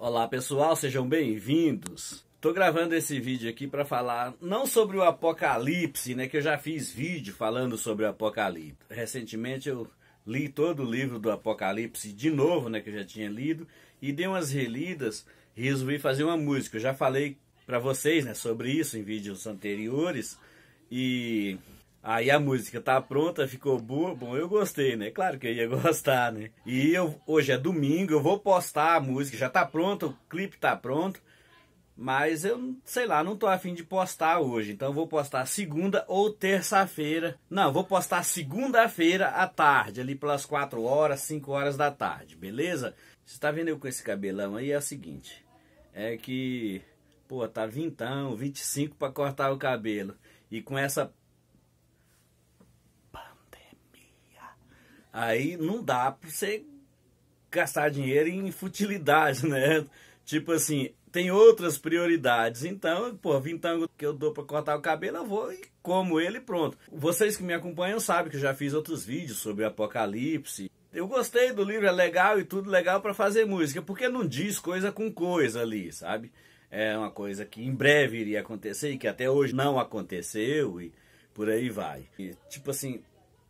Olá pessoal, sejam bem-vindos. Tô gravando esse vídeo aqui para falar não sobre o apocalipse, né, que eu já fiz vídeo falando sobre o apocalipse. Recentemente eu li todo o livro do apocalipse de novo, né, que eu já tinha lido e dei umas relidas e resolvi fazer uma música. Eu já falei para vocês, né, sobre isso em vídeos anteriores e Aí a música tá pronta, ficou boa. Bom, eu gostei, né? Claro que eu ia gostar, né? E eu, hoje é domingo, eu vou postar a música. Já tá pronta, o clipe tá pronto. Mas eu, sei lá, não tô afim de postar hoje. Então vou postar segunda ou terça-feira. Não, vou postar segunda-feira à tarde, ali pelas 4 horas, 5 horas da tarde, beleza? Você tá vendo eu com esse cabelão aí? É o seguinte: é que, pô, tá vintão, 25 para cortar o cabelo. E com essa Aí não dá para você gastar dinheiro em futilidade, né? Tipo assim, tem outras prioridades. Então, pô, vintango que eu dou para cortar o cabelo, eu vou e como ele pronto. Vocês que me acompanham sabem que eu já fiz outros vídeos sobre Apocalipse. Eu gostei do livro, é legal e tudo legal para fazer música, porque não diz coisa com coisa ali, sabe? É uma coisa que em breve iria acontecer e que até hoje não aconteceu e por aí vai. E, tipo assim,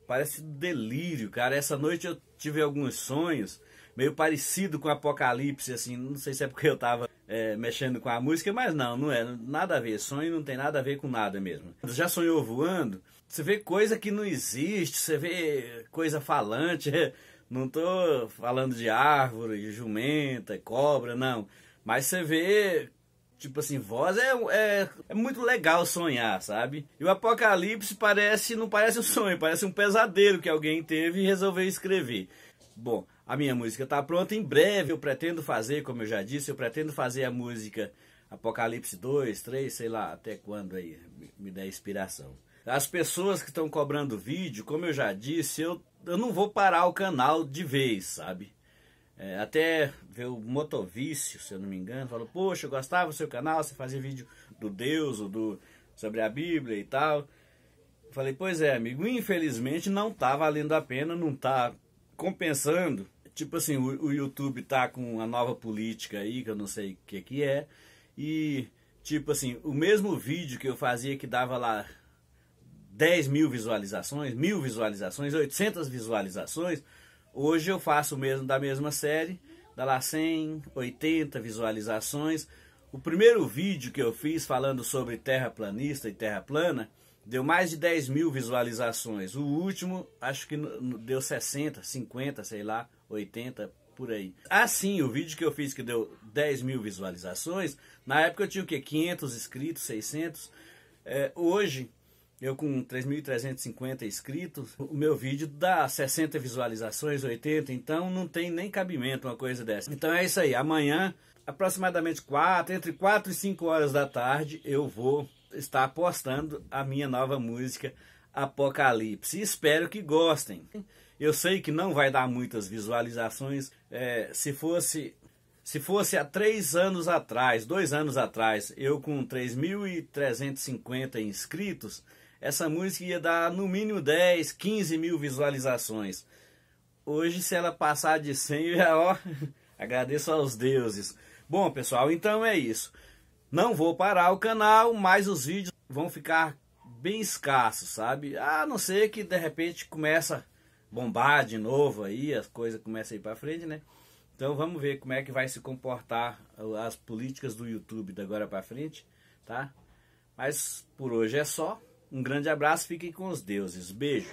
Parece delírio, cara. Essa noite eu tive alguns sonhos meio parecido com Apocalipse, assim. Não sei se é porque eu tava é, mexendo com a música, mas não, não é. Nada a ver. Sonho não tem nada a ver com nada mesmo. Já sonhou voando? Você vê coisa que não existe, você vê coisa falante. Não tô falando de árvore, de jumenta, cobra, não. Mas você vê Tipo assim, voz é, é, é, muito legal sonhar, sabe? E o apocalipse parece, não parece um sonho, parece um pesadelo que alguém teve e resolveu escrever. Bom, a minha música está pronta em breve, eu pretendo fazer, como eu já disse, eu pretendo fazer a música Apocalipse 2, 3, sei lá, até quando aí me, me der inspiração. As pessoas que estão cobrando vídeo, como eu já disse, eu, eu não vou parar o canal de vez, sabe? É, até veio o Motovício, se eu não me engano, falou, poxa, eu gostava do seu canal, você fazia vídeo do Deus, do, sobre a Bíblia e tal. falei, pois é, amigo, infelizmente não tá valendo a pena, não tá compensando. Tipo assim, o, o YouTube tá com uma nova política aí, que eu não sei o que que é, e tipo assim, o mesmo vídeo que eu fazia que dava lá 10 mil visualizações, mil visualizações, 800 visualizações, Hoje eu faço o mesmo da mesma série, dá lá 180 visualizações. O primeiro vídeo que eu fiz falando sobre terraplanista e terra plana deu mais de 10 mil visualizações. O último acho que deu 60, 50, sei lá, 80 por aí. Assim, o vídeo que eu fiz que deu 10 mil visualizações, na época eu tinha o quê? 500 inscritos, 600. É, hoje eu com 3.350 inscritos, o meu vídeo dá 60 visualizações, 80, então não tem nem cabimento uma coisa dessa. Então é isso aí, amanhã, aproximadamente 4, entre 4 e 5 horas da tarde, eu vou estar postando a minha nova música Apocalipse. Espero que gostem. Eu sei que não vai dar muitas visualizações. É, se fosse se fosse há três anos atrás, dois anos atrás, eu com 3.350 inscritos, essa música ia dar no mínimo 10, 15 mil visualizações. Hoje, se ela passar de 100, já ó, agradeço aos deuses. Bom, pessoal, então é isso. Não vou parar o canal, mas os vídeos vão ficar bem escassos, sabe? A não ser que de repente começa a bombar de novo aí, as coisas começam a ir para frente, né? Então vamos ver como é que vai se comportar as políticas do YouTube da agora para frente, tá? Mas por hoje é só. Um grande abraço, fiquem com os deuses. Beijo.